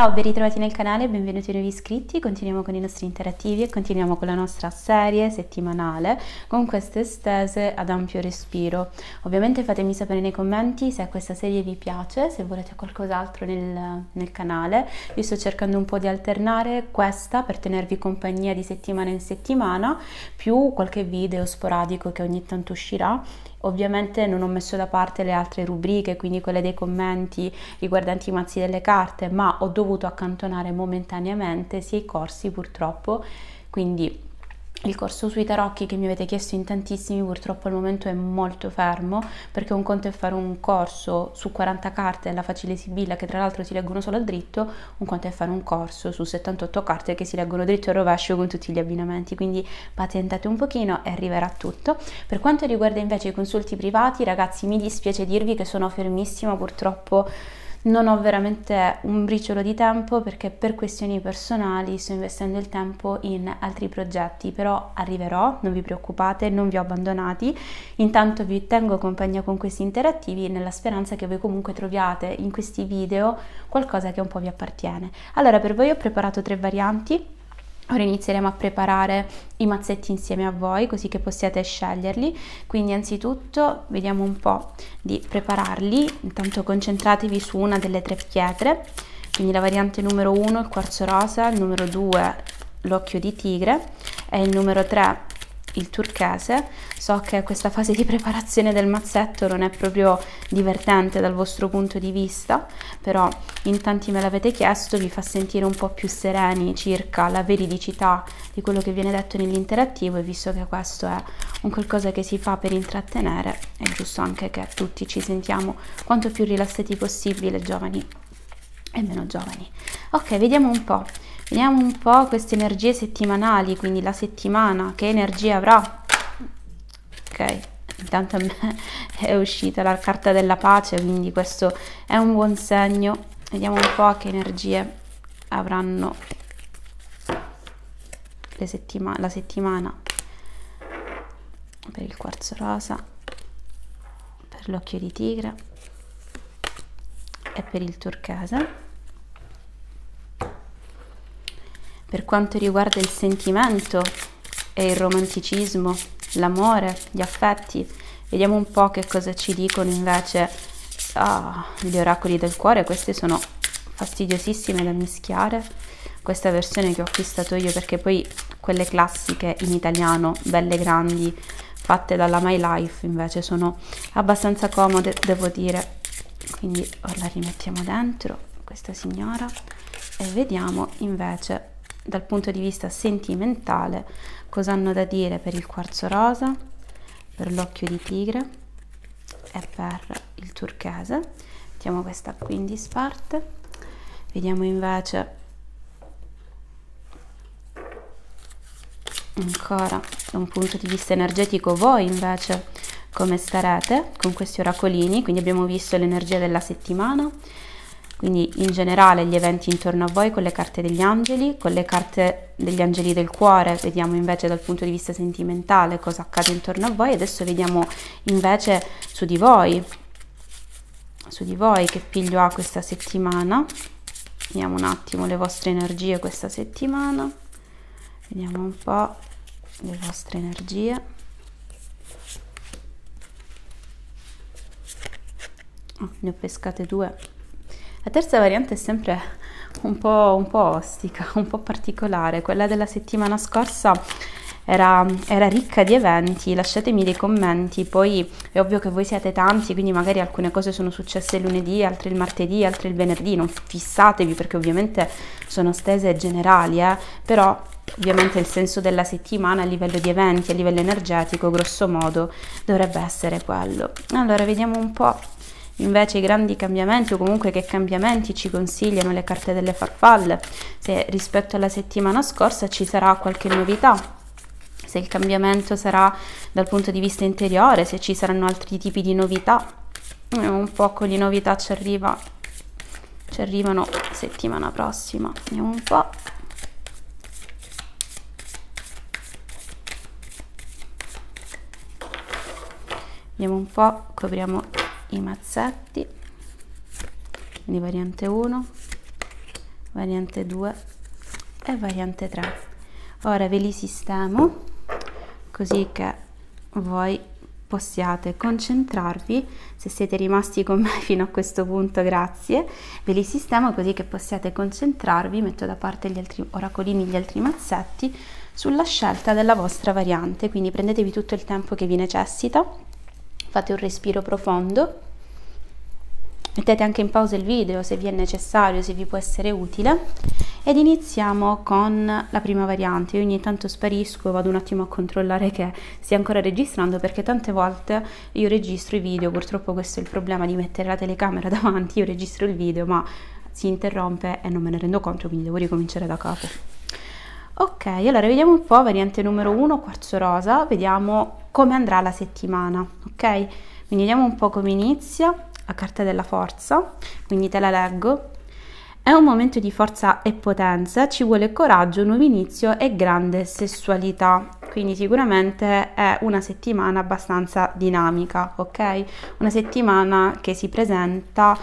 Ciao, ben ritrovati nel canale, benvenuti nuovi iscritti, continuiamo con i nostri interattivi e continuiamo con la nostra serie settimanale con queste stese ad ampio respiro. Ovviamente fatemi sapere nei commenti se questa serie vi piace, se volete qualcos'altro nel, nel canale. Io sto cercando un po' di alternare questa per tenervi compagnia di settimana in settimana, più qualche video sporadico che ogni tanto uscirà Ovviamente non ho messo da parte le altre rubriche, quindi quelle dei commenti riguardanti i mazzi delle carte, ma ho dovuto accantonare momentaneamente sia i corsi purtroppo, quindi il corso sui tarocchi che mi avete chiesto in tantissimi purtroppo al momento è molto fermo perché un conto è fare un corso su 40 carte alla facile sibilla che tra l'altro si leggono solo a dritto, un conto è fare un corso su 78 carte che si leggono dritto e rovescio con tutti gli abbinamenti, quindi patentate un pochino e arriverà tutto. Per quanto riguarda invece i consulti privati ragazzi mi dispiace dirvi che sono fermissima purtroppo non ho veramente un briciolo di tempo perché per questioni personali sto investendo il tempo in altri progetti, però arriverò, non vi preoccupate, non vi ho abbandonati, intanto vi tengo compagnia con questi interattivi nella speranza che voi comunque troviate in questi video qualcosa che un po' vi appartiene. Allora per voi ho preparato tre varianti, Ora inizieremo a preparare i mazzetti insieme a voi così che possiate sceglierli. Quindi anzitutto vediamo un po' di prepararli. Intanto concentratevi su una delle tre pietre, quindi la variante numero 1 il quarzo rosa, il numero 2 l'occhio di tigre e il numero 3 il turchese. So che questa fase di preparazione del mazzetto non è proprio divertente dal vostro punto di vista, però in tanti me l'avete chiesto, vi fa sentire un po' più sereni circa la veridicità di quello che viene detto nell'interattivo e visto che questo è un qualcosa che si fa per intrattenere, è giusto anche che tutti ci sentiamo quanto più rilassati possibile, giovani e meno giovani. Ok, vediamo un po' Vediamo un po' queste energie settimanali, quindi la settimana, che energia avrà? Ok, intanto a me è uscita la carta della pace, quindi questo è un buon segno. Vediamo un po' che energie avranno settima la settimana per il quarzo rosa, per l'occhio di tigre e per il turchese. per quanto riguarda il sentimento e il romanticismo, l'amore, gli affetti. Vediamo un po' che cosa ci dicono invece oh, gli oracoli del cuore, queste sono fastidiosissime da mischiare. Questa versione che ho acquistato io perché poi quelle classiche in italiano, belle grandi, fatte dalla My Life invece sono abbastanza comode, devo dire. Quindi ora la rimettiamo dentro questa signora e vediamo invece dal punto di vista sentimentale cosa hanno da dire per il quarzo rosa, per l'occhio di tigre e per il turchese. Mettiamo questa qui in disparte. Vediamo invece ancora da un punto di vista energetico voi invece come starete con questi oracolini, quindi abbiamo visto l'energia della settimana, quindi in generale gli eventi intorno a voi con le carte degli angeli, con le carte degli angeli del cuore, vediamo invece dal punto di vista sentimentale cosa accade intorno a voi, adesso vediamo invece su di voi, su di voi che piglio ha questa settimana, vediamo un attimo le vostre energie questa settimana, vediamo un po' le vostre energie. Oh, ne ho pescate due la terza variante è sempre un po', un po ostica, un po' particolare. Quella della settimana scorsa era, era, ricca di eventi, lasciatemi dei commenti, poi è ovvio che voi siete tanti, quindi magari alcune cose sono successe il lunedì, altre il martedì, altre il venerdì, non fissatevi perché ovviamente sono stese generali, eh? però ovviamente il senso della settimana a livello di eventi, a livello energetico, grosso modo dovrebbe essere quello. Allora, vediamo un po' invece i grandi cambiamenti o comunque che cambiamenti ci consigliano le carte delle farfalle, se rispetto alla settimana scorsa ci sarà qualche novità se il cambiamento sarà dal punto di vista interiore, se ci saranno altri tipi di novità. Eh, un po' con le novità ci, arriva, ci arrivano settimana prossima. Vediamo un po'. Vediamo un po', copriamo i mazzetti quindi variante 1 variante 2 e variante 3 ora ve li sistemo così che voi possiate concentrarvi se siete rimasti con me fino a questo punto grazie ve li sistemo così che possiate concentrarvi metto da parte gli altri oracolini gli altri mazzetti sulla scelta della vostra variante quindi prendetevi tutto il tempo che vi necessita fate un respiro profondo, mettete anche in pausa il video se vi è necessario, se vi può essere utile ed iniziamo con la prima variante. Io ogni tanto sparisco, vado un attimo a controllare che stia ancora registrando perché tante volte io registro i video, purtroppo questo è il problema di mettere la telecamera davanti, io registro il video ma si interrompe e non me ne rendo conto, quindi devo ricominciare da capo. Ok, allora vediamo un po' variante numero 1, quarzo rosa, vediamo come andrà la settimana, ok? Quindi vediamo un po' come inizia la carta della forza, quindi te la leggo. È un momento di forza e potenza, ci vuole coraggio, nuovo inizio e grande sessualità. Quindi sicuramente è una settimana abbastanza dinamica, ok? Una settimana che si presenta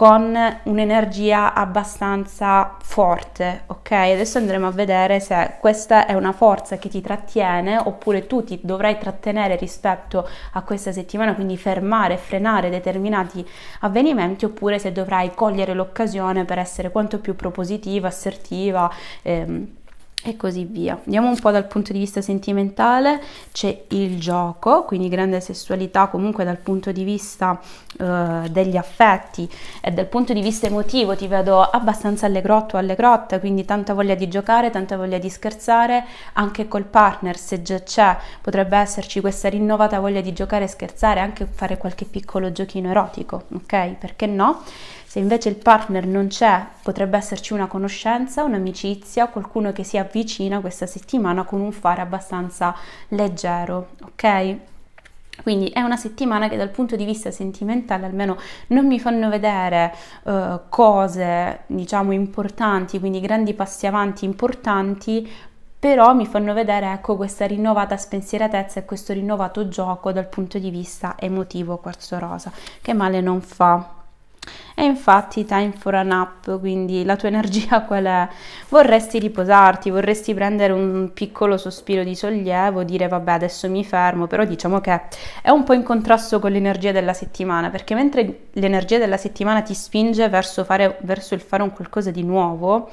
con un'energia abbastanza forte, ok? Adesso andremo a vedere se questa è una forza che ti trattiene oppure tu ti dovrai trattenere rispetto a questa settimana, quindi fermare, frenare determinati avvenimenti oppure se dovrai cogliere l'occasione per essere quanto più propositiva, assertiva. Ehm, e così via. Andiamo un po' dal punto di vista sentimentale, c'è il gioco, quindi grande sessualità comunque dal punto di vista eh, degli affetti e dal punto di vista emotivo ti vedo abbastanza allegrotto allegrotta, quindi tanta voglia di giocare, tanta voglia di scherzare, anche col partner se già c'è potrebbe esserci questa rinnovata voglia di giocare e scherzare, anche fare qualche piccolo giochino erotico, ok? Perché no? Se invece il partner non c'è, potrebbe esserci una conoscenza, un'amicizia, qualcuno che si avvicina questa settimana con un fare abbastanza leggero, ok? Quindi è una settimana che dal punto di vista sentimentale almeno non mi fanno vedere uh, cose diciamo importanti, quindi grandi passi avanti importanti, però mi fanno vedere ecco questa rinnovata spensieratezza e questo rinnovato gioco dal punto di vista emotivo quarzo rosa, che male non fa. E infatti time for a nap, quindi la tua energia qual è? Vorresti riposarti, vorresti prendere un piccolo sospiro di sollievo, dire vabbè adesso mi fermo, però diciamo che è un po' in contrasto con l'energia della settimana, perché mentre l'energia della settimana ti spinge verso, fare, verso il fare un qualcosa di nuovo,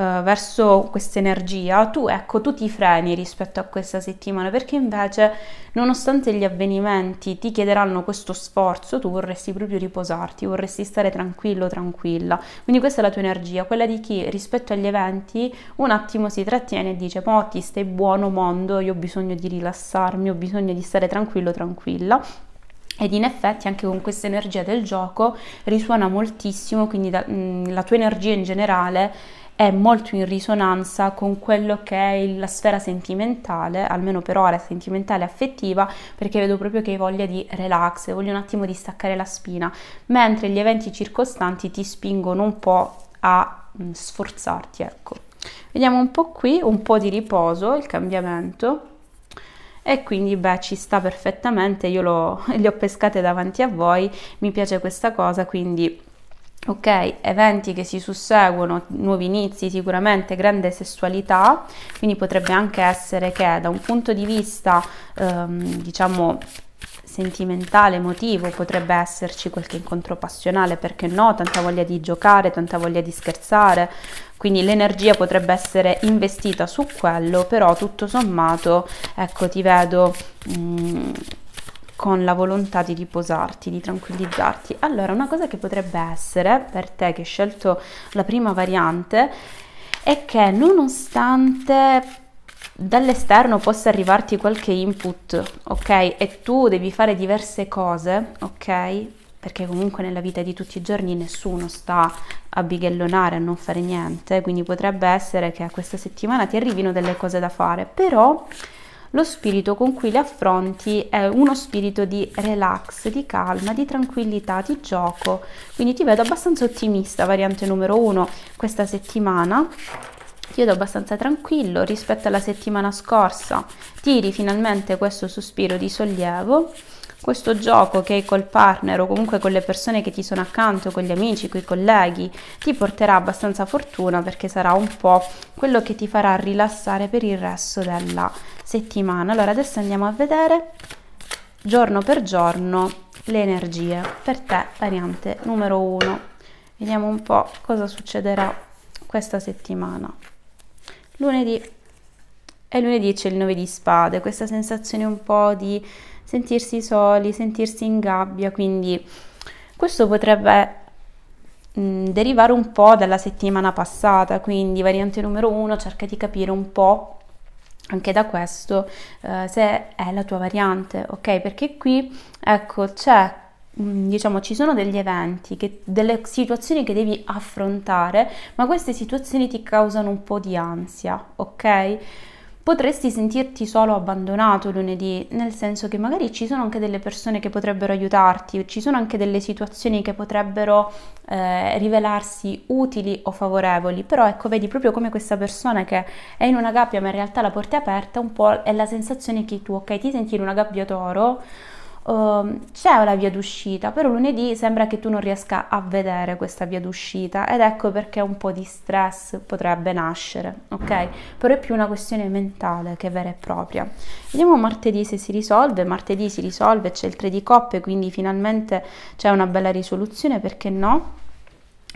eh, verso questa energia, tu ecco, tu ti freni rispetto a questa settimana perché invece nonostante gli avvenimenti ti chiederanno questo sforzo, tu vorresti proprio riposarti, vorresti stare tranquillo, tranquilla. Quindi questa è la tua energia, quella di chi rispetto agli eventi un attimo si trattiene e dice ti stai buono mondo, io ho bisogno di rilassarmi, ho bisogno di stare tranquillo, tranquilla ed in effetti anche con questa energia del gioco risuona moltissimo, quindi da, mh, mm, la tua energia in generale è molto in risonanza con quello che è la sfera sentimentale, almeno per ora sentimentale e affettiva, perché vedo proprio che hai voglia di relax, voglio un attimo di staccare la spina, mentre gli eventi circostanti ti spingono un po' a mm, sforzarti, ecco. Vediamo un po' qui, un po' di riposo, il cambiamento e quindi beh ci sta perfettamente, io lo, le ho pescate davanti a voi, mi piace questa cosa, quindi ok? Eventi che si susseguono, nuovi inizi, sicuramente grande sessualità, quindi potrebbe anche essere che da un punto di vista, ehm, diciamo, sentimentale, emotivo, potrebbe esserci qualche incontro passionale, perché no? Tanta voglia di giocare, tanta voglia di scherzare, quindi l'energia potrebbe essere investita su quello, però tutto sommato, ecco, ti vedo... Mh, mm, con la volontà di riposarti, di tranquillizzarti. Allora, una cosa che potrebbe essere per te che hai scelto la prima variante è che nonostante dall'esterno possa arrivarti qualche input, ok? E tu devi fare diverse cose, ok? Perché comunque nella vita di tutti i giorni nessuno sta a bighellonare, a non fare niente, quindi potrebbe essere che a questa settimana ti arrivino delle cose da fare, però lo spirito con cui le affronti è uno spirito di relax, di calma, di tranquillità, di gioco. Quindi ti vedo abbastanza ottimista, variante numero uno, questa settimana. Ti vedo abbastanza tranquillo rispetto alla settimana scorsa. Tiri finalmente questo sospiro di sollievo questo gioco che hai col partner o comunque con le persone che ti sono accanto, con gli amici, con i colleghi, ti porterà abbastanza fortuna perché sarà un po' quello che ti farà rilassare per il resto della settimana. Allora adesso andiamo a vedere giorno per giorno le energie. Per te variante numero 1. Vediamo un po' cosa succederà questa settimana. Lunedì e lunedì c'è il 9 di spade, questa sensazione un po' di sentirsi soli, sentirsi in gabbia, quindi questo potrebbe mh, mm, derivare un po' dalla settimana passata, quindi variante numero uno, cerca di capire un po' anche da questo eh, se è la tua variante, ok? Perché qui ecco c'è mm, diciamo ci sono degli eventi, che, delle situazioni che devi affrontare, ma queste situazioni ti causano un po' di ansia, ok? potresti sentirti solo abbandonato lunedì, nel senso che magari ci sono anche delle persone che potrebbero aiutarti, ci sono anche delle situazioni che potrebbero eh, rivelarsi utili o favorevoli, però ecco, vedi proprio come questa persona che è in una gabbia ma in realtà la porta è aperta, un po' è la sensazione che tu, ok, ti senti in una gabbia d'oro, Ehm, c'è una via d'uscita, però lunedì sembra che tu non riesca a vedere questa via d'uscita ed ecco perché un po' di stress potrebbe nascere, ok? Però è più una questione mentale che vera e propria. Vediamo martedì se si risolve, martedì si risolve, c'è il 3 di coppe, quindi finalmente c'è una bella risoluzione, perché no?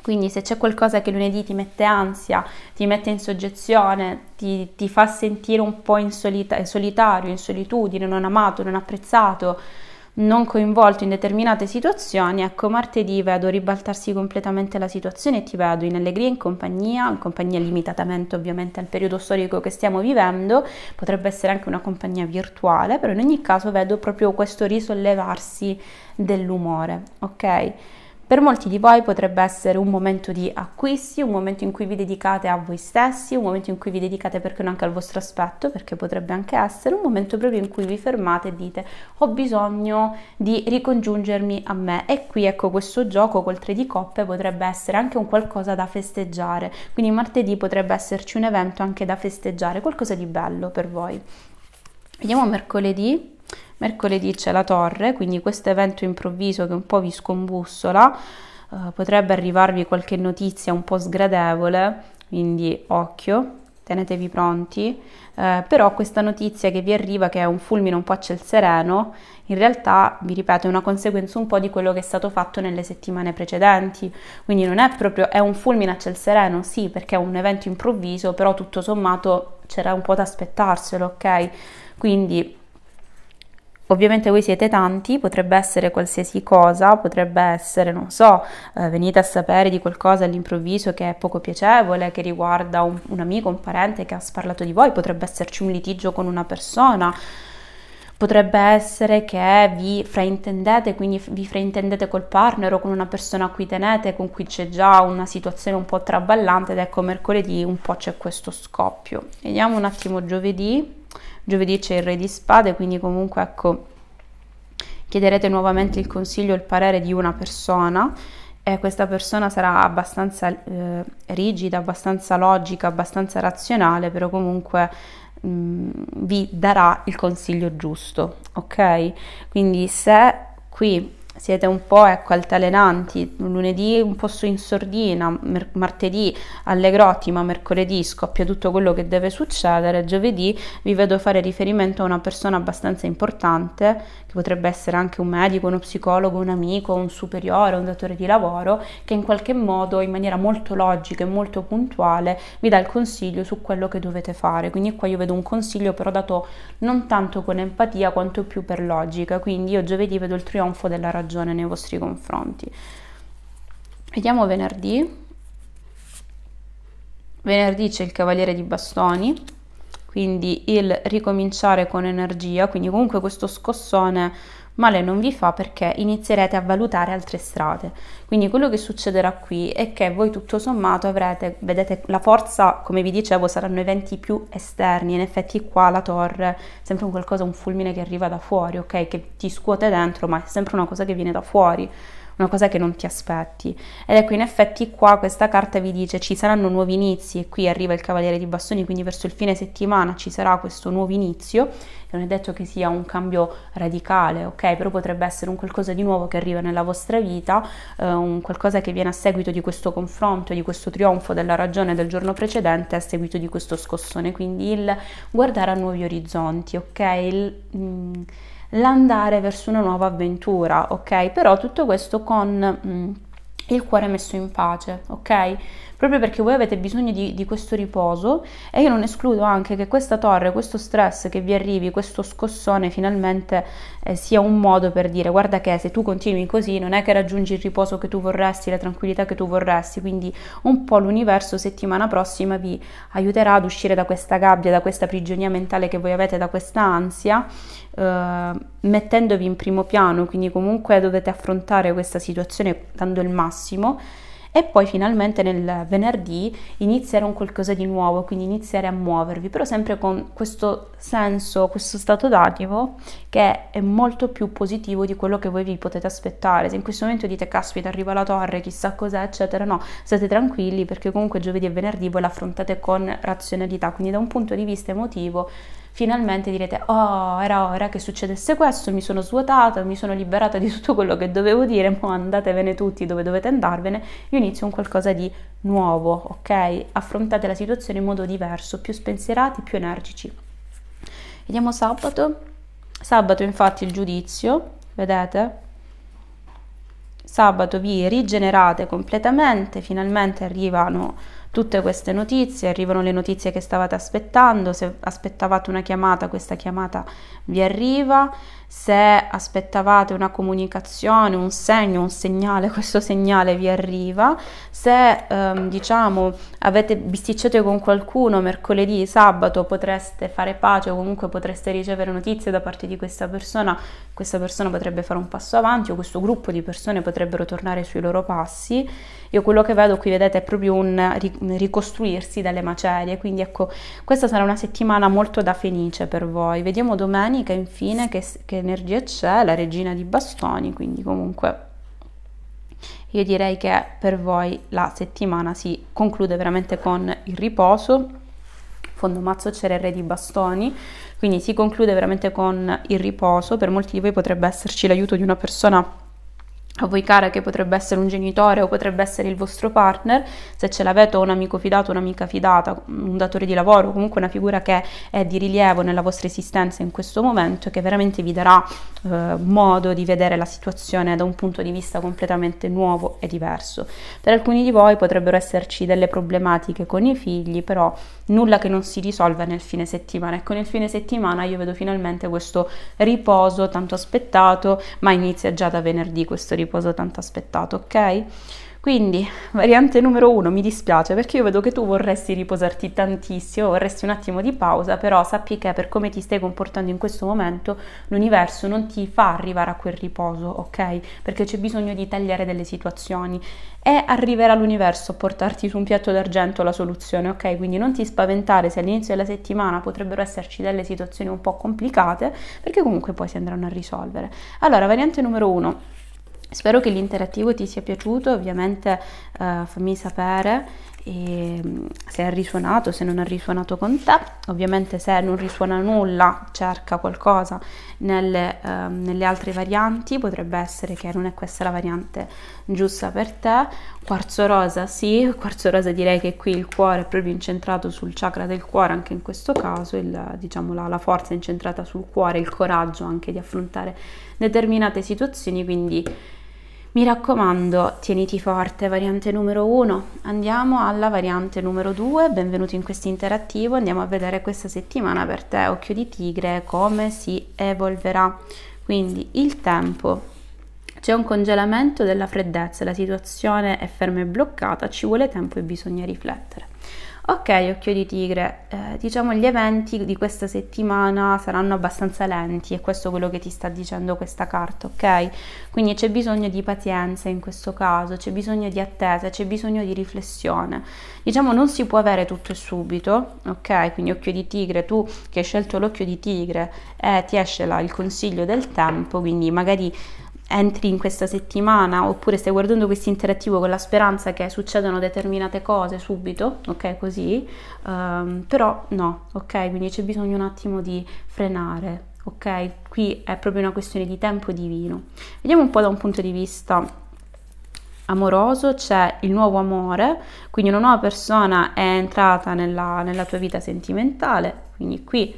Quindi se c'è qualcosa che lunedì ti mette ansia, ti mette in soggezione, ti, ti fa sentire un po' in, solita in solitario, in solitudine, non amato, non apprezzato, non coinvolto in determinate situazioni, ecco martedì vedo ribaltarsi completamente la situazione e ti vedo in allegria, in compagnia, in compagnia limitatamente ovviamente al periodo storico che stiamo vivendo, potrebbe essere anche una compagnia virtuale, però in ogni caso vedo proprio questo risollevarsi dell'umore, ok? Per molti di voi potrebbe essere un momento di acquisti, un momento in cui vi dedicate a voi stessi, un momento in cui vi dedicate perché non anche al vostro aspetto, perché potrebbe anche essere un momento proprio in cui vi fermate e dite ho bisogno di ricongiungermi a me e qui ecco questo gioco col 3 di coppe potrebbe essere anche un qualcosa da festeggiare, quindi martedì potrebbe esserci un evento anche da festeggiare, qualcosa di bello per voi. Vediamo mercoledì. Mercoledì c'è la torre, quindi questo evento improvviso che un po' vi scombussola, eh, potrebbe arrivarvi qualche notizia un po' sgradevole, quindi occhio, tenetevi pronti, eh, però questa notizia che vi arriva che è un fulmine un po' a ciel sereno, in realtà, vi ripeto, è una conseguenza un po' di quello che è stato fatto nelle settimane precedenti, quindi non è proprio, è un fulmine a ciel sereno, sì, perché è un evento improvviso, però tutto sommato c'era un po' da aspettarselo, ok? Quindi Ovviamente voi siete tanti, potrebbe essere qualsiasi cosa, potrebbe essere, non so, eh, venite a sapere di qualcosa all'improvviso che è poco piacevole, che riguarda un, un amico, un parente che ha sparlato di voi, potrebbe esserci un litigio con una persona, potrebbe essere che vi fraintendete, quindi vi fraintendete col partner o con una persona a cui tenete, con cui c'è già una situazione un po' traballante ed ecco mercoledì un po' c'è questo scoppio. Vediamo un attimo giovedì giovedì c'è il re di spade, quindi comunque ecco, chiederete nuovamente il consiglio e il parere di una persona e questa persona sarà abbastanza eh, rigida, abbastanza logica, abbastanza razionale, però comunque mh, mm, vi darà il consiglio giusto, ok? Quindi se qui siete un po' ecco, altalenanti, lunedì un po' in sordina, martedì allegrotti, ma mercoledì scoppia tutto quello che deve succedere, giovedì vi vedo fare riferimento a una persona abbastanza importante, che potrebbe essere anche un medico, uno psicologo, un amico, un superiore, un datore di lavoro, che in qualche modo, in maniera molto logica e molto puntuale, vi dà il consiglio su quello che dovete fare. Quindi qua io vedo un consiglio però dato non tanto con empatia quanto più per logica, quindi io giovedì vedo il trionfo della ragione ragione nei vostri confronti. Vediamo venerdì. Venerdì c'è il Cavaliere di Bastoni, quindi il ricominciare con energia, quindi comunque questo scossone male non vi fa perché inizierete a valutare altre strade. Quindi quello che succederà qui è che voi tutto sommato avrete, vedete, la forza, come vi dicevo, saranno eventi più esterni, in effetti qua la torre è sempre un qualcosa, un fulmine che arriva da fuori, ok? Che ti scuote dentro, ma è sempre una cosa che viene da fuori una cosa che non ti aspetti. Ed ecco, in effetti qua questa carta vi dice ci saranno nuovi inizi e qui arriva il Cavaliere di Bastoni, quindi verso il fine settimana ci sarà questo nuovo inizio, non è detto che sia un cambio radicale, ok? Però potrebbe essere un qualcosa di nuovo che arriva nella vostra vita, eh, un qualcosa che viene a seguito di questo confronto, di questo trionfo della ragione del giorno precedente, a seguito di questo scossone, quindi il guardare a nuovi orizzonti, ok? Il, mh, mm, l'andare verso una nuova avventura, ok? Però tutto questo con mh, mm, il cuore messo in pace, ok? proprio perché voi avete bisogno di, di questo riposo e io non escludo anche che questa torre, questo stress che vi arrivi, questo scossone finalmente eh, sia un modo per dire guarda che se tu continui così non è che raggiungi il riposo che tu vorresti, la tranquillità che tu vorresti, quindi un po' l'universo settimana prossima vi aiuterà ad uscire da questa gabbia, da questa prigionia mentale che voi avete, da questa ansia. Uh, mettendovi in primo piano, quindi comunque dovete affrontare questa situazione dando il massimo e poi finalmente nel venerdì iniziare un qualcosa di nuovo, quindi iniziare a muovervi, però sempre con questo senso, questo stato d'animo che è molto più positivo di quello che voi vi potete aspettare. Se in questo momento dite caspita arriva la torre, chissà cos'è, eccetera, no, state tranquilli perché comunque giovedì e venerdì voi l'affrontate con razionalità, quindi da un punto di vista emotivo finalmente direte oh era ora che succedesse questo, mi sono svuotata, mi sono liberata di tutto quello che dovevo dire, ma andatevene tutti dove dovete andarvene, io inizio un qualcosa di nuovo, ok? Affrontate la situazione in modo diverso, più spensierati, più energici. Vediamo sabato. Sabato infatti il giudizio, vedete? Sabato vi rigenerate completamente, finalmente arrivano tutte queste notizie, arrivano le notizie che stavate aspettando, se aspettavate una chiamata questa chiamata vi arriva, se aspettavate una comunicazione, un segno, un segnale, questo segnale vi arriva, se ehm, diciamo avete bisticciato con qualcuno mercoledì, sabato potreste fare pace o comunque potreste ricevere notizie da parte di questa persona, questa persona potrebbe fare un passo avanti o questo gruppo di persone potrebbero tornare sui loro passi. Io quello che vedo qui vedete è proprio un ricostruirsi dalle macerie, quindi ecco, questa sarà una settimana molto da fenice per voi. Vediamo domenica infine che, che energia c'è, la regina di bastoni, quindi comunque io direi che per voi la settimana si conclude veramente con il riposo. Fondo mazzo c'era il re di bastoni, quindi si conclude veramente con il riposo. Per molti di voi potrebbe esserci l'aiuto di una persona a voi cara che potrebbe essere un genitore o potrebbe essere il vostro partner, se ce l'avete un amico fidato, un'amica fidata, un datore di lavoro, comunque una figura che è di rilievo nella vostra esistenza in questo momento e che veramente vi darà eh, modo di vedere la situazione da un punto di vista completamente nuovo e diverso. Per alcuni di voi potrebbero esserci delle problematiche con i figli, però nulla che non si risolva nel fine settimana. Ecco, nel fine settimana io vedo finalmente questo riposo tanto aspettato, ma inizia già da venerdì questo riposo riposo tanto aspettato, ok? Quindi, variante numero uno, mi dispiace perché io vedo che tu vorresti riposarti tantissimo, vorresti un attimo di pausa, però sappi che per come ti stai comportando in questo momento l'universo non ti fa arrivare a quel riposo, ok? Perché c'è bisogno di tagliare delle situazioni e arriverà l'universo a portarti su un piatto d'argento la soluzione, ok? Quindi non ti spaventare se all'inizio della settimana potrebbero esserci delle situazioni un po' complicate, perché comunque poi si andranno a risolvere. Allora, variante numero uno Spero che l'interattivo ti sia piaciuto, ovviamente eh, fammi sapere e, mm, se ha risuonato, se non ha risuonato con te. Ovviamente se non risuona nulla, cerca qualcosa nelle, eh, nelle, altre varianti, potrebbe essere che non è questa la variante giusta per te. Quarzo rosa sì, quarzo rosa direi che qui il cuore è proprio incentrato sul chakra del cuore, anche in questo caso il, diciamo, la, la forza è incentrata sul cuore, il coraggio anche di affrontare determinate situazioni, quindi mi raccomando, tieniti forte, variante numero 1. Andiamo alla variante numero 2, benvenuti in questo interattivo, andiamo a vedere questa settimana per te, occhio di tigre, come si evolverà. Quindi il tempo, c'è un congelamento della freddezza, la situazione è ferma e bloccata, ci vuole tempo e bisogna riflettere. Ok, occhio di tigre, eh, diciamo gli eventi di questa settimana saranno abbastanza lenti e questo è quello che ti sta dicendo questa carta, ok? Quindi c'è bisogno di pazienza in questo caso, c'è bisogno di attesa, c'è bisogno di riflessione. Diciamo non si può avere tutto e subito, ok? Quindi occhio di tigre, tu che hai scelto l'occhio di tigre eh, ti esce là il consiglio del tempo, quindi magari entri in questa settimana oppure stai guardando questo interattivo con la speranza che succedano determinate cose subito, ok? Così, um, però no, ok? Quindi c'è bisogno un attimo di frenare, ok? Qui è proprio una questione di tempo divino. Vediamo un po' da un punto di vista amoroso, c'è il nuovo amore, quindi una nuova persona è entrata nella, nella tua vita sentimentale, quindi qui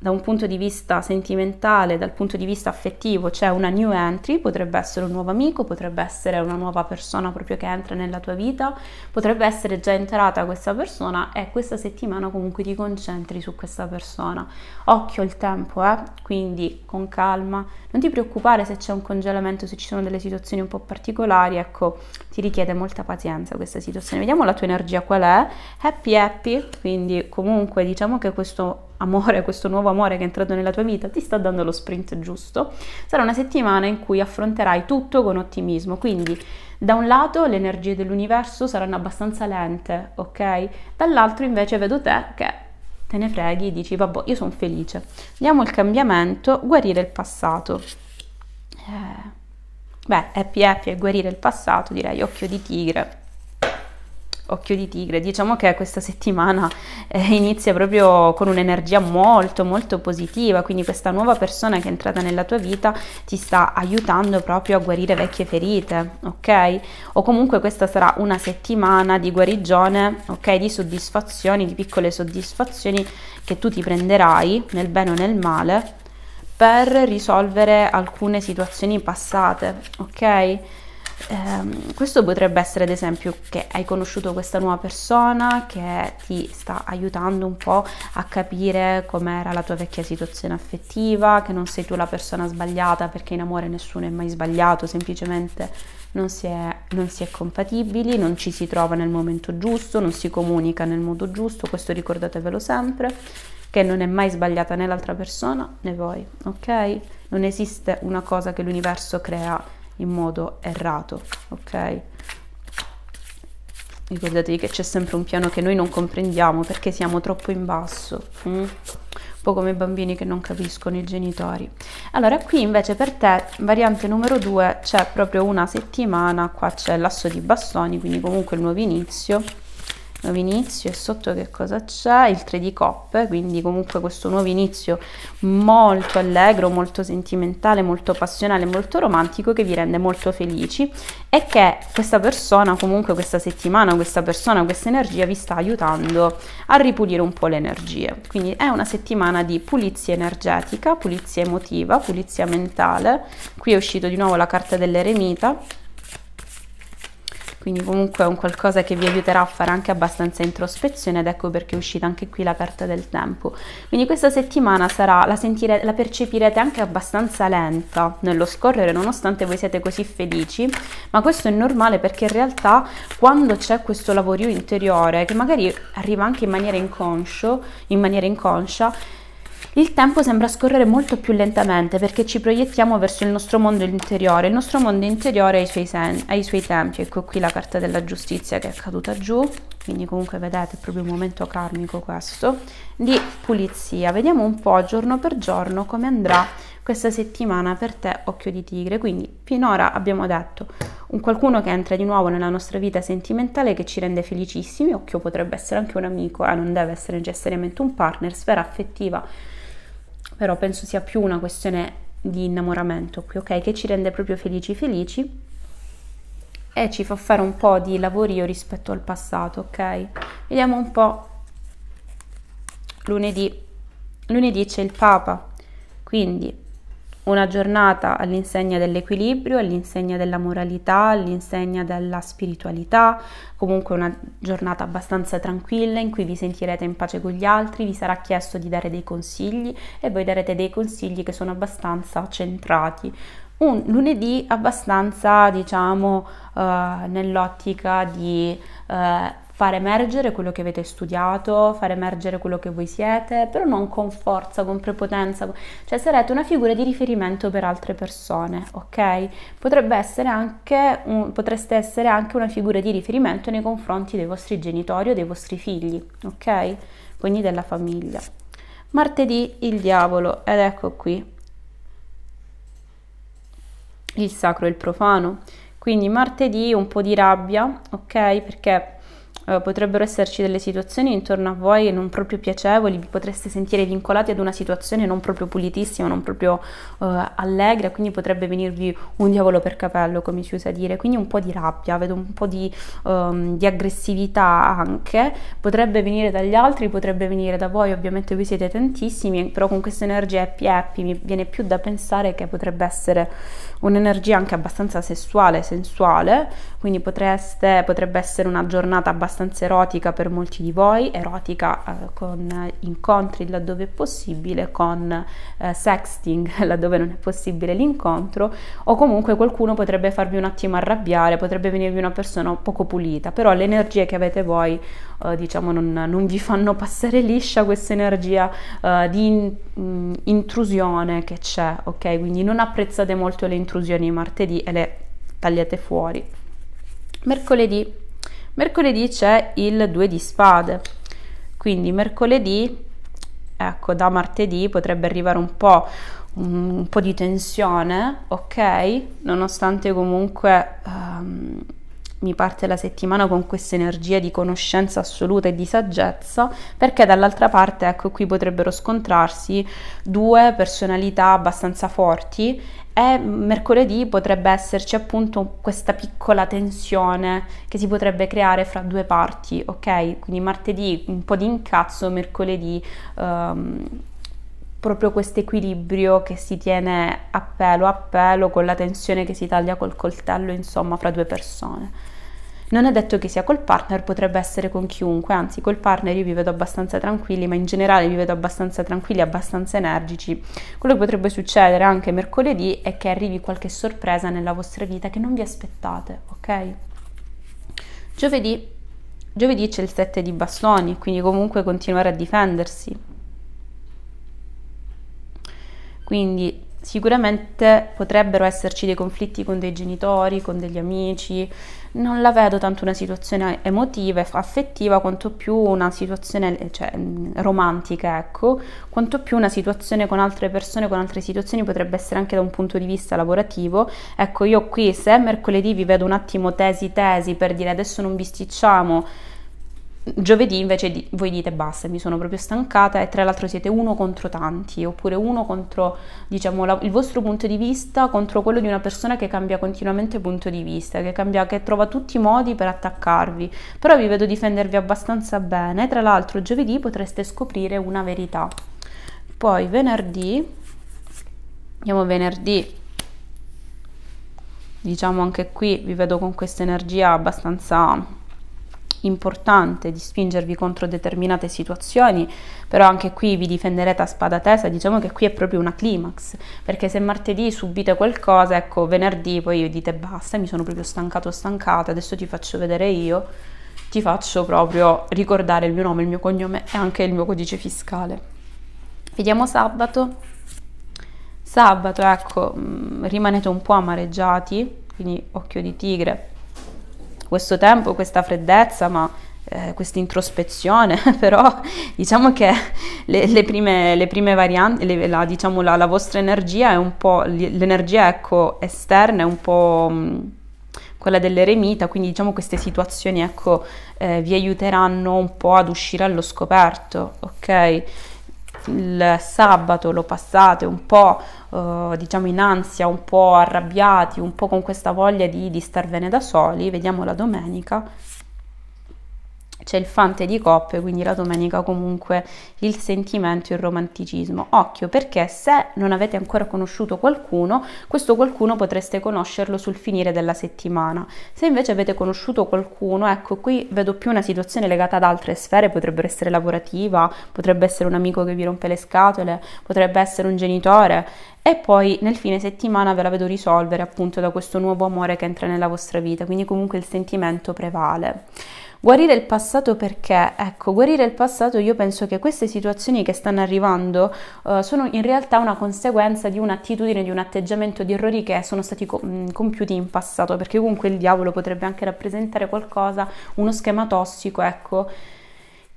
da un punto di vista sentimentale, dal punto di vista affettivo, c'è una new entry, potrebbe essere un nuovo amico, potrebbe essere una nuova persona proprio che entra nella tua vita, potrebbe essere già entrata questa persona e questa settimana comunque ti concentri su questa persona. Occhio il tempo, eh? quindi con calma, non ti preoccupare se c'è un congelamento, se ci sono delle situazioni un po' particolari, ecco, ti richiede molta pazienza questa situazione. Vediamo la tua energia qual è, happy happy, quindi comunque diciamo che questo amore, questo nuovo amore che è entrato nella tua vita, ti sta dando lo sprint giusto. Sarà una settimana in cui affronterai tutto con ottimismo, quindi da un lato le energie dell'universo saranno abbastanza lente, ok? Dall'altro invece vedo te che te ne freghi, e dici vabbè, io sono felice. Diamo il cambiamento, guarire il passato. Eh, beh, happy happy e guarire il passato, direi occhio di tigre. Occhio di Tigre, diciamo che questa settimana eh, inizia proprio con un'energia molto molto positiva, quindi questa nuova persona che è entrata nella tua vita ti sta aiutando proprio a guarire vecchie ferite, ok? O comunque questa sarà una settimana di guarigione, ok? Di soddisfazioni, di piccole soddisfazioni che tu ti prenderai nel bene o nel male per risolvere alcune situazioni passate, ok? Eh, questo potrebbe essere ad esempio che hai conosciuto questa nuova persona che ti sta aiutando un po' a capire com'era la tua vecchia situazione affettiva, che non sei tu la persona sbagliata perché in amore nessuno è mai sbagliato, semplicemente non si è, non si è compatibili, non ci si trova nel momento giusto, non si comunica nel modo giusto, questo ricordatevelo sempre che non è mai sbagliata né l'altra persona né voi, ok? Non esiste una cosa che l'universo crea in modo errato, ok? Ricordatevi che c'è sempre un piano che noi non comprendiamo perché siamo troppo in basso. Mm? Un po' come i bambini che non capiscono i genitori. Allora, qui invece per te, variante numero 2, c'è proprio una settimana, qua c'è l'asso di bastoni, quindi comunque il nuovo inizio nuovo inizio e sotto che cosa c'è? Il 3 di coppe, quindi comunque questo nuovo inizio molto allegro, molto sentimentale, molto passionale, molto romantico che vi rende molto felici e che questa persona, comunque questa settimana, questa persona, questa energia vi sta aiutando a ripulire un po' le energie. Quindi è una settimana di pulizia energetica, pulizia emotiva, pulizia mentale. Qui è uscito di nuovo la carta dell'eremita quindi comunque è un qualcosa che vi aiuterà a fare anche abbastanza introspezione ed ecco perché è uscita anche qui la carta del tempo. Quindi questa settimana sarà, la, sentire, la percepirete anche abbastanza lenta nello scorrere nonostante voi siete così felici, ma questo è normale perché in realtà quando c'è questo lavorio interiore che magari arriva anche in maniera inconscio, in maniera inconscia, il tempo sembra scorrere molto più lentamente perché ci proiettiamo verso il nostro mondo interiore. Il nostro mondo interiore ha i suoi, sen- ha i suoi tempi. Ecco qui la carta della giustizia che è caduta giù. Quindi comunque vedete è proprio un momento karmico questo. Di pulizia. Vediamo un po' giorno per giorno come andrà questa settimana per te occhio di tigre. Quindi finora abbiamo detto un qualcuno che entra di nuovo nella nostra vita sentimentale che ci rende felicissimi, occhio potrebbe essere anche un amico, eh, non deve essere necessariamente un partner, sfera affettiva però penso sia più una questione di innamoramento qui, ok? Che ci rende proprio felici felici e ci fa fare un po' di lavorio rispetto al passato, ok? Vediamo un po' lunedì. Lunedì c'è il Papa, quindi una giornata all'insegna dell'equilibrio, all'insegna della moralità, all'insegna della spiritualità, comunque una giornata abbastanza tranquilla in cui vi sentirete in pace con gli altri, vi sarà chiesto di dare dei consigli e voi darete dei consigli che sono abbastanza centrati. Un lunedì abbastanza, diciamo, uh, nell'ottica di uh, far emergere quello che avete studiato, far emergere quello che voi siete, però non con forza, con prepotenza, cioè sarete una figura di riferimento per altre persone, ok? Potrebbe essere anche un, potreste essere anche una figura di riferimento nei confronti dei vostri genitori o dei vostri figli, ok? Quindi della famiglia. Martedì il diavolo, ed ecco qui il sacro e il profano. Quindi martedì un po' di rabbia, ok? Perché eh, potrebbero esserci delle situazioni intorno a voi non proprio piacevoli, vi potreste sentire vincolati ad una situazione non proprio pulitissima, non proprio eh, allegra, quindi potrebbe venirvi un diavolo per capello, come si usa dire, quindi un po' di rabbia, vedo un po' di, um, di aggressività anche, potrebbe venire dagli altri, potrebbe venire da voi, ovviamente voi siete tantissimi, però con questa energia happy happy mi viene più da pensare che potrebbe essere un'energia anche abbastanza sessuale, sensuale, quindi potreste, potrebbe essere una giornata abbastanza erotica per molti di voi, erotica eh, con incontri laddove è possibile, con eh, sexting laddove non è possibile l'incontro o comunque qualcuno potrebbe farvi un attimo arrabbiare, potrebbe venirvi una persona poco pulita, però le energie che avete voi eh, diciamo non, non, vi fanno passare liscia questa energia eh, di in, mm, intrusione che c'è, ok? Quindi non apprezzate molto le intrusioni martedì e le tagliate fuori mercoledì. Mercoledì c'è il 2 di spade, quindi mercoledì, ecco, da martedì potrebbe arrivare un po' un po' di tensione, ok? Nonostante comunque um, mi parte la settimana con questa energia di conoscenza assoluta e di saggezza, perché dall'altra parte, ecco, qui potrebbero scontrarsi due personalità abbastanza forti e mercoledì potrebbe esserci appunto questa piccola tensione che si potrebbe creare fra due parti, ok? Quindi martedì un po' di incazzo, mercoledì um, proprio questo equilibrio che si tiene a pelo a pelo con la tensione che si taglia col coltello, insomma, fra due persone. Non è detto che sia col partner, potrebbe essere con chiunque, anzi col partner io vi vedo abbastanza tranquilli, ma in generale vi vedo abbastanza tranquilli, abbastanza energici. Quello che potrebbe succedere anche mercoledì è che arrivi qualche sorpresa nella vostra vita che non vi aspettate, ok? Giovedì, giovedì c'è il 7 di bastoni, quindi comunque continuare a difendersi. Quindi Sicuramente potrebbero esserci dei conflitti con dei genitori, con degli amici, non la vedo tanto una situazione emotiva, e affettiva, quanto più una situazione cioè, romantica, ecco, quanto più una situazione con altre persone, con altre situazioni potrebbe essere anche da un punto di vista lavorativo. Ecco, io qui se mercoledì vi vedo un attimo tesi tesi per dire adesso non bisticciamo Giovedì invece voi dite basta, mi sono proprio stancata e tra l'altro siete uno contro tanti, oppure uno contro diciamo, la, il vostro punto di vista contro quello di una persona che cambia continuamente punto di vista, che, cambia, che trova tutti i modi per attaccarvi. Però vi vedo difendervi abbastanza bene, tra l'altro giovedì potreste scoprire una verità. Poi venerdì, andiamo venerdì, diciamo anche qui vi vedo con questa energia abbastanza importante di spingervi contro determinate situazioni, però anche qui vi difenderete a spada tesa, diciamo che qui è proprio una climax, perché se martedì subite qualcosa, ecco, venerdì poi dite basta, mi sono proprio stancato, stancata, adesso ti faccio vedere io, ti faccio proprio ricordare il mio nome, il mio cognome e anche il mio codice fiscale. Vediamo sabato. Sabato, ecco, mm, rimanete un po' amareggiati, quindi occhio di tigre questo tempo, questa freddezza, ma eh, questa introspezione, però diciamo che le, le, prime, le prime, varianti, le, la, diciamo la, la, vostra energia è un po', l'energia ecco, esterna è un po' mm, quella dell'eremita, quindi diciamo queste situazioni ecco, eh, vi aiuteranno un po' ad uscire allo scoperto, ok? Il sabato lo passate un po' Eh, diciamo in ansia, un po' arrabbiati, un po' con questa voglia di, di starvene da soli, vediamo la domenica c'è il fante di coppe, quindi la domenica comunque il sentimento, il romanticismo. Occhio perché se non avete ancora conosciuto qualcuno, questo qualcuno potreste conoscerlo sul finire della settimana. Se invece avete conosciuto qualcuno, ecco qui vedo più una situazione legata ad altre sfere, potrebbe essere lavorativa, potrebbe essere un amico che vi rompe le scatole, potrebbe essere un genitore e poi nel fine settimana ve la vedo risolvere appunto da questo nuovo amore che entra nella vostra vita, quindi comunque il sentimento prevale. Guarire il passato perché? Ecco, guarire il passato io penso che queste situazioni che stanno arrivando uh, sono in realtà una conseguenza di un'attitudine, di un atteggiamento, di errori che sono stati co- mm, compiuti in passato, perché comunque il diavolo potrebbe anche rappresentare qualcosa, uno schema tossico, ecco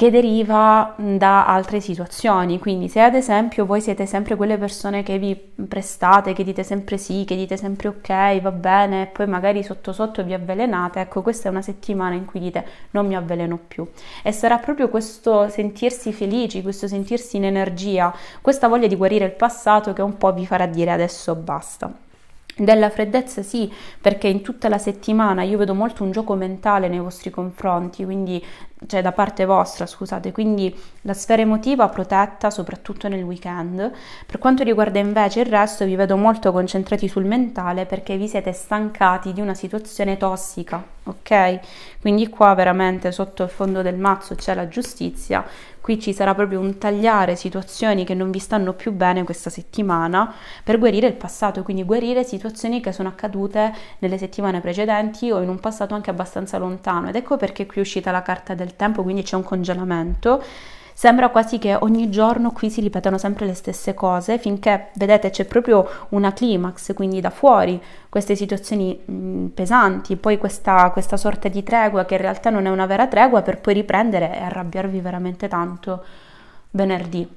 che deriva da altre situazioni. Quindi se ad esempio voi siete sempre quelle persone che vi prestate, che dite sempre sì, che dite sempre ok, va bene, e poi magari sotto sotto vi avvelenate, ecco questa è una settimana in cui dite non mi avveleno più. E sarà proprio questo sentirsi felici, questo sentirsi in energia, questa voglia di guarire il passato che un po' vi farà dire adesso basta. Della freddezza sì, perché in tutta la settimana io vedo molto un gioco mentale nei vostri confronti, quindi cioè da parte vostra, scusate, quindi la sfera emotiva protetta soprattutto nel weekend. Per quanto riguarda invece il resto, vi vedo molto concentrati sul mentale perché vi siete stancati di una situazione tossica, ok? Quindi qua veramente sotto il fondo del mazzo c'è la giustizia, qui ci sarà proprio un tagliare situazioni che non vi stanno più bene questa settimana per guarire il passato, quindi guarire situazioni che sono accadute nelle settimane precedenti o in un passato anche abbastanza lontano ed ecco perché qui è uscita la carta del tempo, quindi c'è un congelamento Sembra quasi che ogni giorno qui si ripetano sempre le stesse cose finché, vedete, c'è proprio una climax, quindi da fuori queste situazioni mh, mm, pesanti, poi questa, questa sorta di tregua che in realtà non è una vera tregua per poi riprendere e arrabbiarvi veramente tanto venerdì.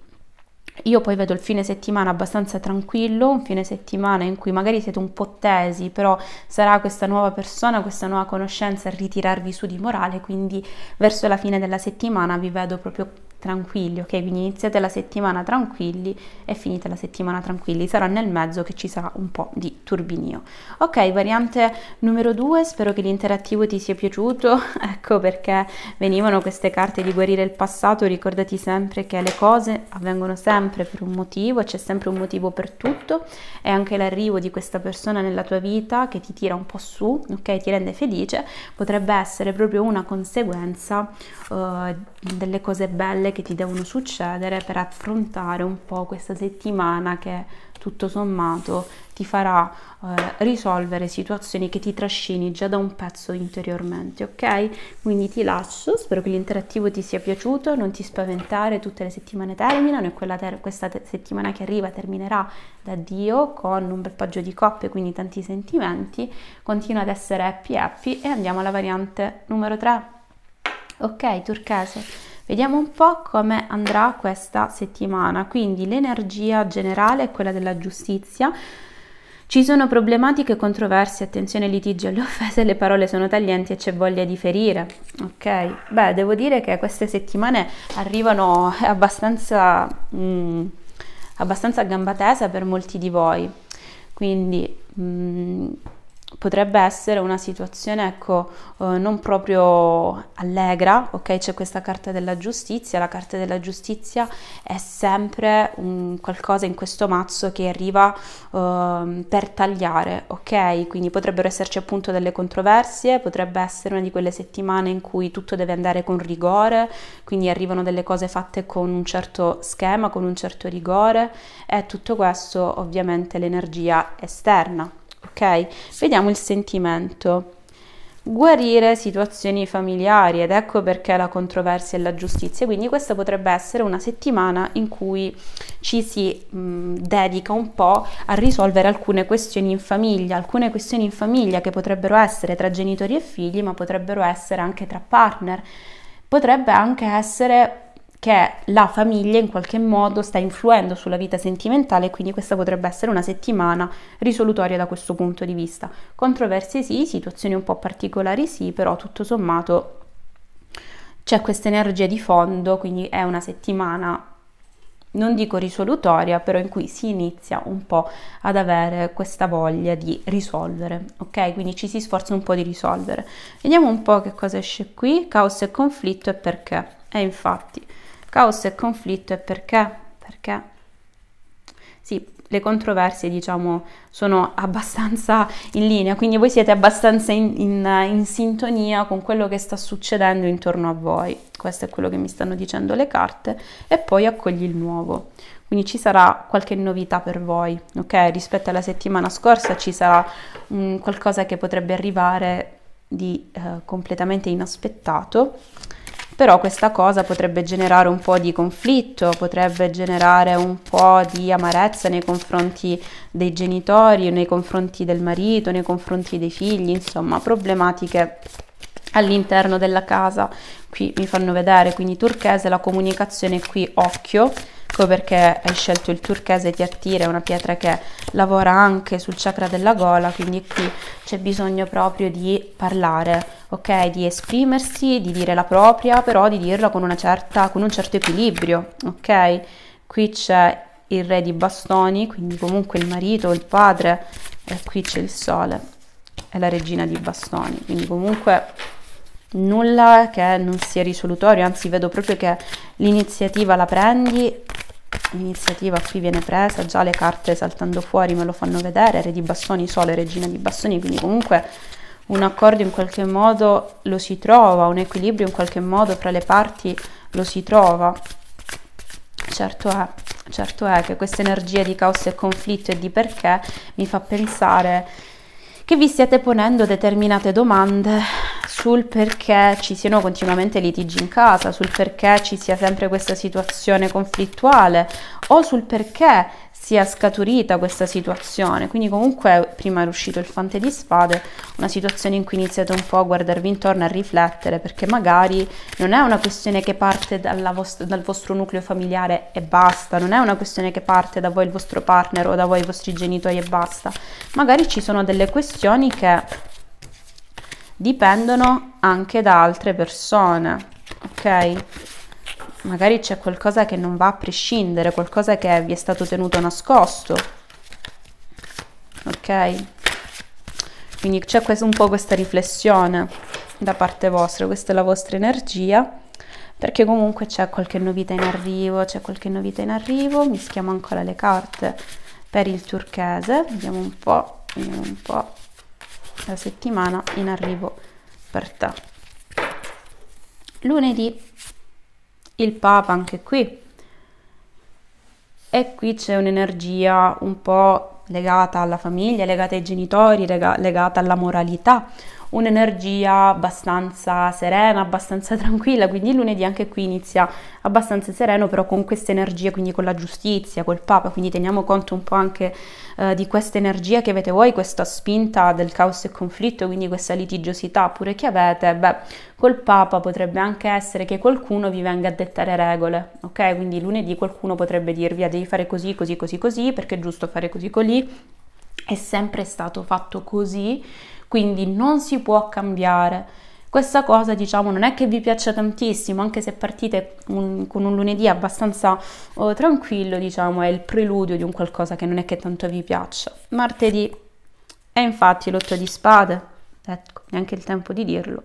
Io poi vedo il fine settimana abbastanza tranquillo, un fine settimana in cui magari siete un po' tesi, però sarà questa nuova persona, questa nuova conoscenza a ritirarvi su di morale, quindi verso la fine della settimana vi vedo proprio tranquilli, ok? Quindi iniziate la settimana tranquilli e finite la settimana tranquilli, sarà nel mezzo che ci sarà un po' di turbinio. Ok, variante numero due, spero che l'interattivo ti sia piaciuto, ecco perché venivano queste carte di guarire il passato, ricordati sempre che le cose avvengono sempre per un motivo, c'è sempre un motivo per tutto e anche l'arrivo di questa persona nella tua vita che ti tira un po' su, ok? Ti rende felice, potrebbe essere proprio una conseguenza uh, delle cose belle che ti devono succedere per affrontare un po' questa settimana che tutto sommato ti farà eh, risolvere situazioni che ti trascini già da un pezzo interiormente, ok? Quindi ti lascio, spero che l'interattivo ti sia piaciuto, non ti spaventare, tutte le settimane terminano e ter questa te settimana che arriva terminerà da Dio con un bel paggio di coppe, quindi tanti sentimenti, continua ad essere happy happy e andiamo alla variante numero 3. Ok, turchese. Vediamo un po' come andrà questa settimana, quindi l'energia generale è quella della giustizia, ci sono problematiche, controversie, attenzione ai litigi, alle offese, le parole sono taglienti e c'è voglia di ferire. Ok, beh, devo dire che queste settimane arrivano abbastanza, mh, mm, abbastanza a gamba tesa per molti di voi. Quindi mh, mm, potrebbe essere una situazione ecco, eh, non proprio allegra, ok? C'è questa carta della giustizia, la carta della giustizia è sempre un, qualcosa in questo mazzo che arriva eh, per tagliare, ok? Quindi potrebbero esserci appunto delle controversie, potrebbe essere una di quelle settimane in cui tutto deve andare con rigore, quindi arrivano delle cose fatte con un certo schema, con un certo rigore e tutto questo ovviamente l'energia esterna ok? Vediamo il sentimento. Guarire situazioni familiari ed ecco perché la controversia e la giustizia. Quindi questa potrebbe essere una settimana in cui ci si mh, dedica un po' a risolvere alcune questioni in famiglia, alcune questioni in famiglia che potrebbero essere tra genitori e figli, ma potrebbero essere anche tra partner. Potrebbe anche essere che la famiglia in qualche modo sta influendo sulla vita sentimentale, quindi questa potrebbe essere una settimana risolutoria da questo punto di vista. Controversie sì, situazioni un po' particolari sì, però tutto sommato c'è questa energia di fondo, quindi è una settimana non dico risolutoria, però in cui si inizia un po' ad avere questa voglia di risolvere, ok? Quindi ci si sforza un po' di risolvere. Vediamo un po' che cosa esce qui, caos e conflitto e perché. E infatti, Caos e conflitto e perché? Perché? Sì, le controversie diciamo sono abbastanza in linea, quindi voi siete abbastanza in, in, in, sintonia con quello che sta succedendo intorno a voi. Questo è quello che mi stanno dicendo le carte e poi accogli il nuovo. Quindi ci sarà qualche novità per voi, ok? Rispetto alla settimana scorsa ci sarà mh, qualcosa che potrebbe arrivare di eh, completamente inaspettato però questa cosa potrebbe generare un po' di conflitto, potrebbe generare un po' di amarezza nei confronti dei genitori, nei confronti del marito, nei confronti dei figli, insomma, problematiche all'interno della casa. Qui mi fanno vedere, quindi turchese, la comunicazione qui occhio, ecco perché hai scelto il turchese ti attira, è una pietra che lavora anche sul chakra della gola, quindi qui c'è bisogno proprio di parlare, ok? Di esprimersi, di dire la propria, però di dirla con, una certa, con un certo equilibrio, ok? Qui c'è il re di bastoni, quindi comunque il marito, il padre, e qui c'è il sole e la regina di bastoni, quindi comunque nulla che non sia risolutorio, anzi vedo proprio che l'iniziativa la prendi l'iniziativa qui viene presa, già le carte saltando fuori me lo fanno vedere, re di bastoni, sole, regina di bastoni, quindi comunque un accordo in qualche modo lo si trova, un equilibrio in qualche modo fra le parti lo si trova. Certo è, certo è che questa energia di caos e conflitto e di perché mi fa pensare che vi stiate ponendo determinate domande sul perché ci siano continuamente litigi in casa, sul perché ci sia sempre questa situazione conflittuale o sul perché sia scaturita questa situazione. Quindi comunque prima era uscito il fante di spade, una situazione in cui iniziate un po' a guardarvi intorno, a riflettere, perché magari non è una questione che parte vost dal vostro nucleo familiare e basta, non è una questione che parte da voi il vostro partner o da voi i vostri genitori e basta. Magari ci sono delle questioni che dipendono anche da altre persone, ok? Magari c'è qualcosa che non va a prescindere, qualcosa che vi è stato tenuto nascosto, ok? Quindi c'è un po' questa riflessione da parte vostra, questa è la vostra energia perché comunque c'è qualche novità in arrivo, c'è qualche novità in arrivo, mischiamo ancora le carte per il turchese, vediamo un po', vediamo un po' la settimana in arrivo per te. Lunedì il Papa anche qui. E qui c'è un'energia un po' legata alla famiglia, legata ai genitori, legata alla moralità, un'energia abbastanza serena, abbastanza tranquilla, quindi lunedì anche qui inizia abbastanza sereno, però con questa energia, quindi con la giustizia, col Papa, quindi teniamo conto un po' anche eh, di questa energia che avete voi, questa spinta del caos e conflitto, quindi questa litigiosità pure che avete, beh, col Papa potrebbe anche essere che qualcuno vi venga a dettare regole, ok? Quindi lunedì qualcuno potrebbe dirvi, ah, devi fare così, così, così, così, perché è giusto fare così, così, è sempre stato fatto così quindi non si può cambiare. Questa cosa, diciamo, non è che vi piaccia tantissimo, anche se partite un, con un lunedì abbastanza oh, tranquillo, diciamo, è il preludio di un qualcosa che non è che tanto vi piaccia. Martedì è infatti l'otto di spade, ecco, neanche il tempo di dirlo.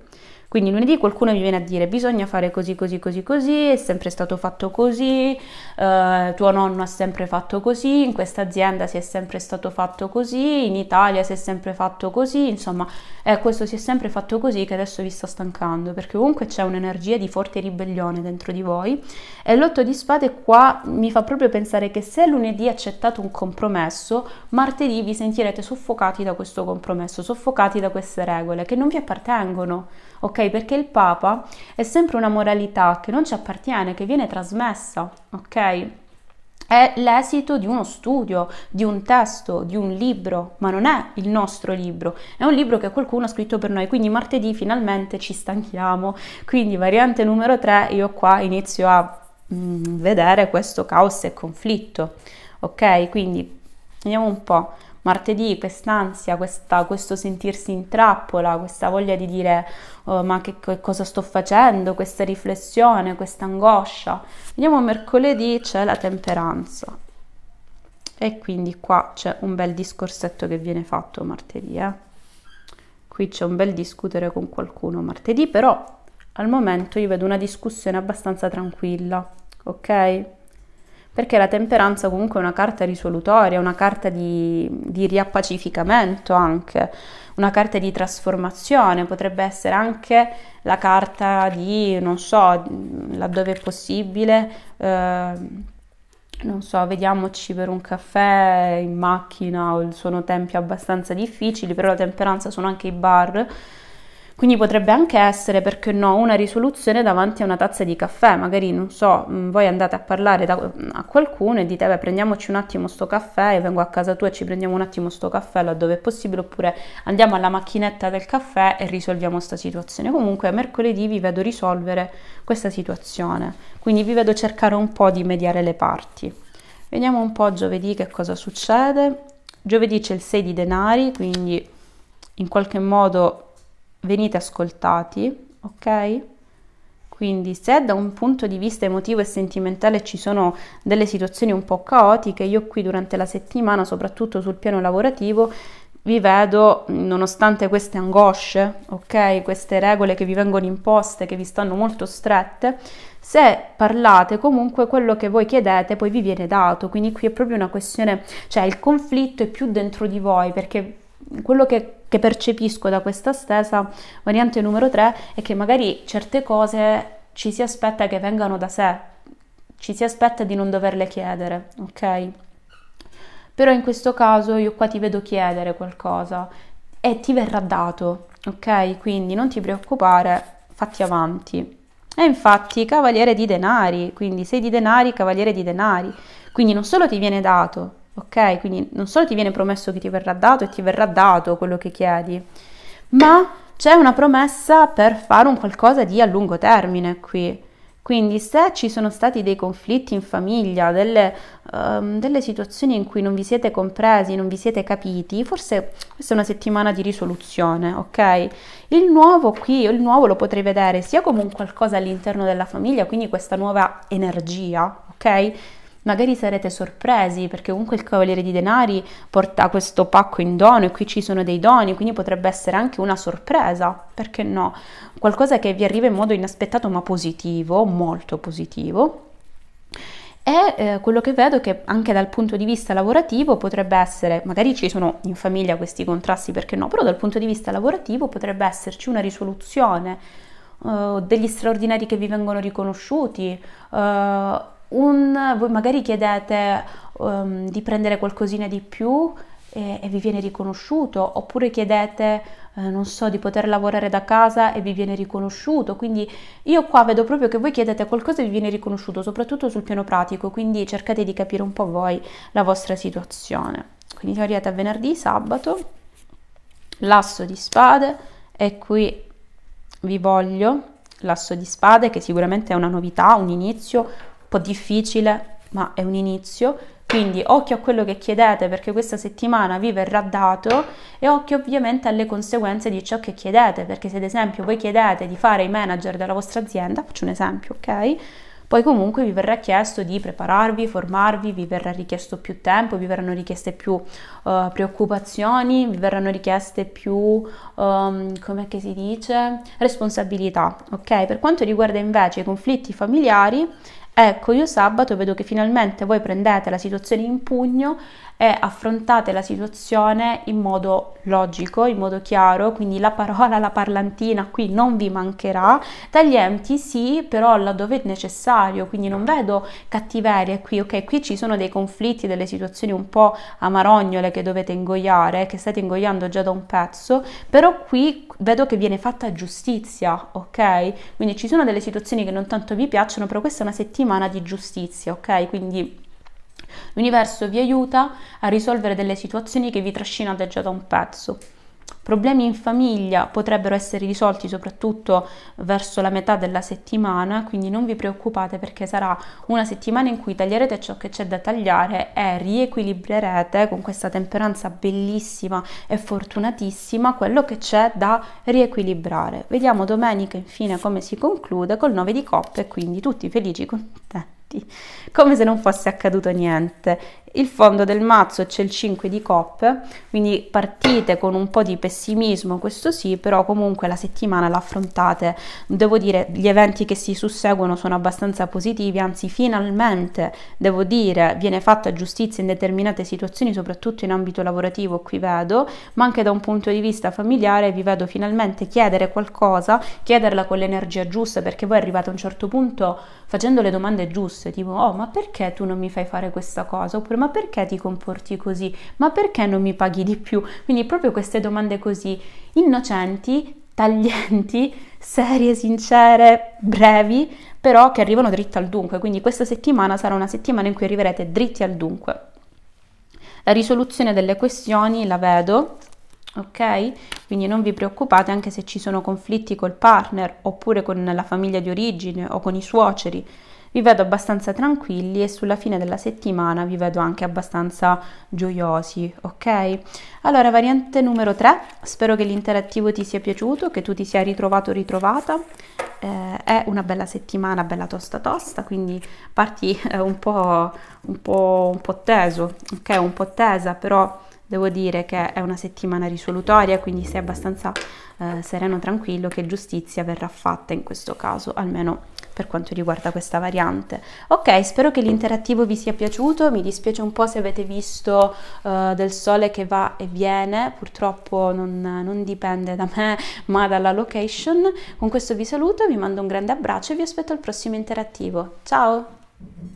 Quindi lunedì qualcuno mi viene a dire bisogna fare così, così, così, così, è sempre stato fatto così, eh, tuo nonno ha sempre fatto così, in questa azienda si è sempre stato fatto così, in Italia si è sempre fatto così, insomma, eh, questo si è sempre fatto così che adesso vi sta stancando, perché comunque c'è un'energia di forte ribellione dentro di voi e l'otto di spade qua mi fa proprio pensare che se lunedì accettate un compromesso, martedì vi sentirete soffocati da questo compromesso, soffocati da queste regole che non vi appartengono ok? Perché il Papa è sempre una moralità che non ci appartiene, che viene trasmessa, ok? È l'esito di uno studio, di un testo, di un libro, ma non è il nostro libro, è un libro che qualcuno ha scritto per noi, quindi martedì finalmente ci stanchiamo, quindi variante numero 3 io qua inizio a mm, vedere questo caos e conflitto, ok? Quindi vediamo un po' martedì quest'ansia, questa, questo sentirsi in trappola, questa voglia di dire oh, ma che, che, cosa sto facendo, questa riflessione, questa angoscia. Vediamo mercoledì c'è la temperanza e quindi qua c'è un bel discorsetto che viene fatto martedì. Eh? Qui c'è un bel discutere con qualcuno martedì, però al momento io vedo una discussione abbastanza tranquilla, ok? perché la temperanza comunque è una carta risolutoria, una carta di, di riappacificamento anche, una carta di trasformazione, potrebbe essere anche la carta di, non so, laddove è possibile. Eh, non so, vediamoci per un caffè in macchina, sono tempi abbastanza difficili, però la temperanza sono anche i bar, quindi potrebbe anche essere, perché no, una risoluzione davanti a una tazza di caffè. Magari, non so, mm, voi andate a parlare da, mm, a qualcuno e dite, beh, prendiamoci un attimo sto caffè, e vengo a casa tua e ci prendiamo un attimo sto caffè laddove è possibile, oppure andiamo alla macchinetta del caffè e risolviamo questa situazione. Comunque, mercoledì vi vedo risolvere questa situazione. Quindi vi vedo cercare un po' di mediare le parti. Vediamo un po' giovedì che cosa succede. Giovedì c'è il 6 di denari, quindi in qualche modo venite ascoltati, ok? Quindi se da un punto di vista emotivo e sentimentale ci sono delle situazioni un po' caotiche, io qui durante la settimana, soprattutto sul piano lavorativo, vi vedo, nonostante queste angosce, ok, queste regole che vi vengono imposte, che vi stanno molto strette, se parlate comunque quello che voi chiedete poi vi viene dato, quindi qui è proprio una questione, cioè il conflitto è più dentro di voi perché quello che che percepisco da questa stessa variante numero 3, è che magari certe cose ci si aspetta che vengano da sé, ci si aspetta di non doverle chiedere, ok? Però in questo caso io qua ti vedo chiedere qualcosa e ti verrà dato, ok? Quindi non ti preoccupare, fatti avanti. E infatti cavaliere di denari, quindi sei di denari, cavaliere di denari. Quindi non solo ti viene dato, ok? Quindi non solo ti viene promesso che ti verrà dato e ti verrà dato quello che chiedi, ma c'è una promessa per fare un qualcosa di a lungo termine qui. Quindi se ci sono stati dei conflitti in famiglia, delle, um, delle, situazioni in cui non vi siete compresi, non vi siete capiti, forse questa è una settimana di risoluzione, ok? Il nuovo qui, il nuovo lo potrei vedere sia come un qualcosa all'interno della famiglia, quindi questa nuova energia, ok? Magari sarete sorpresi perché comunque il Cavaliere di Denari porta questo pacco in dono e qui ci sono dei doni, quindi potrebbe essere anche una sorpresa, perché no? Qualcosa che vi arriva in modo inaspettato ma positivo, molto positivo. E eh, quello che vedo è che anche dal punto di vista lavorativo potrebbe essere, magari ci sono in famiglia questi contrasti, perché no, però dal punto di vista lavorativo potrebbe esserci una risoluzione, eh, degli straordinari che vi vengono riconosciuti. Eh, un, voi magari chiedete um, di prendere qualcosina di più e, e vi viene riconosciuto, oppure chiedete, eh, non so, di poter lavorare da casa e vi viene riconosciuto. Quindi io qua vedo proprio che voi chiedete qualcosa e vi viene riconosciuto, soprattutto sul piano pratico, quindi cercate di capire un po' voi la vostra situazione. Quindi siamo a venerdì, sabato, l'asso di spade e qui vi voglio l'asso di spade che sicuramente è una novità, un inizio, po' difficile, ma è un inizio. Quindi occhio a quello che chiedete perché questa settimana vi verrà dato e occhio ovviamente alle conseguenze di ciò che chiedete perché se ad esempio voi chiedete di fare i manager della vostra azienda, faccio un esempio, ok? Poi comunque vi verrà chiesto di prepararvi, formarvi, vi verrà richiesto più tempo, vi verranno richieste più uh, preoccupazioni, vi verranno richieste più, um, come si dice, responsabilità, ok? Per quanto riguarda invece i conflitti familiari, Ecco, io sabato vedo che finalmente voi prendete la situazione in pugno e affrontate la situazione in modo logico, in modo chiaro, quindi la parola, la parlantina qui non vi mancherà, taglienti sì, però laddove è necessario, quindi non vedo cattiverie qui, ok? Qui ci sono dei conflitti, delle situazioni un po' amarognole che dovete ingoiare, che state ingoiando già da un pezzo, però qui vedo che viene fatta giustizia, ok? Quindi ci sono delle situazioni che non tanto vi piacciono, però questa è una settimana umana di giustizia, ok? Quindi l'universo vi aiuta a risolvere delle situazioni che vi trascinate già da un pezzo. Problemi in famiglia potrebbero essere risolti soprattutto verso la metà della settimana, quindi non vi preoccupate perché sarà una settimana in cui taglierete ciò che c'è da tagliare e riequilibrerete con questa temperanza bellissima e fortunatissima quello che c'è da riequilibrare. Vediamo domenica infine come si conclude col 9 di coppe, quindi tutti felici, contenti come se non fosse accaduto niente il fondo del mazzo c'è il 5 di coppe quindi partite con un po' di pessimismo questo sì però comunque la settimana l'affrontate devo dire gli eventi che si susseguono sono abbastanza positivi anzi finalmente devo dire viene fatta giustizia in determinate situazioni soprattutto in ambito lavorativo qui vedo ma anche da un punto di vista familiare vi vedo finalmente chiedere qualcosa chiederla con l'energia giusta perché voi arrivate a un certo punto facendo le domande giuste tipo oh ma perché tu non mi fai fare questa cosa oppure ma perché ti comporti così? Ma perché non mi paghi di più? Quindi proprio queste domande così innocenti, taglienti, serie, sincere, brevi, però che arrivano dritte al dunque. Quindi questa settimana sarà una settimana in cui arriverete dritti al dunque. La risoluzione delle questioni la vedo, ok? Quindi non vi preoccupate anche se ci sono conflitti col partner oppure con la famiglia di origine o con i suoceri vi vedo abbastanza tranquilli e sulla fine della settimana vi vedo anche abbastanza gioiosi, ok? Allora, variante numero 3, spero che l'interattivo ti sia piaciuto, che tu ti sia ritrovato ritrovata. Eh, è una bella settimana, bella tosta tosta, quindi parti eh, un, po', un, po', un po' teso, ok? Un po' tesa, però Devo dire che è una settimana risolutoria, quindi sei abbastanza eh, sereno, tranquillo che giustizia verrà fatta in questo caso, almeno per quanto riguarda questa variante. Ok, spero che l'interattivo vi sia piaciuto, mi dispiace un po' se avete visto eh, del sole che va e viene, purtroppo non, non dipende da me ma dalla location. Con questo vi saluto, vi mando un grande abbraccio e vi aspetto al prossimo interattivo. Ciao!